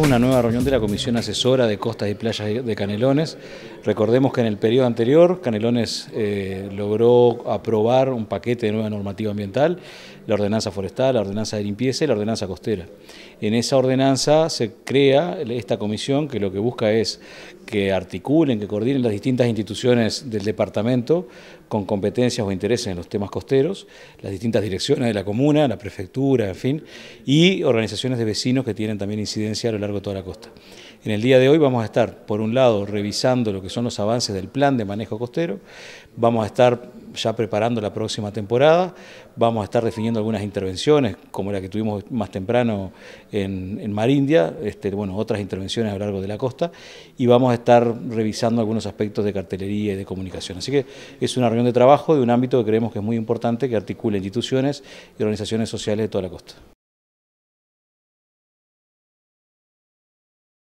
es una nueva reunión de la Comisión Asesora de Costas y Playas de Canelones. Recordemos que en el periodo anterior Canelones eh, logró aprobar un paquete de nueva normativa ambiental, la ordenanza forestal, la ordenanza de limpieza y la ordenanza costera. En esa ordenanza se crea esta comisión que lo que busca es que articulen, que coordinen las distintas instituciones del departamento con competencias o intereses en los temas costeros, las distintas direcciones de la comuna, la prefectura, en fin, y organizaciones de vecinos que tienen también incidencia a lo largo toda la costa. En el día de hoy vamos a estar, por un lado, revisando lo que son los avances del plan de manejo costero, vamos a estar ya preparando la próxima temporada, vamos a estar definiendo algunas intervenciones, como la que tuvimos más temprano en, Marindia, este, bueno, otras intervenciones a lo largo de la costa, y vamos a estar revisando algunos aspectos de cartelería y de comunicación. Así que es una reunión de trabajo de un ámbito que creemos que es muy importante, que articule instituciones y organizaciones sociales de toda la costa.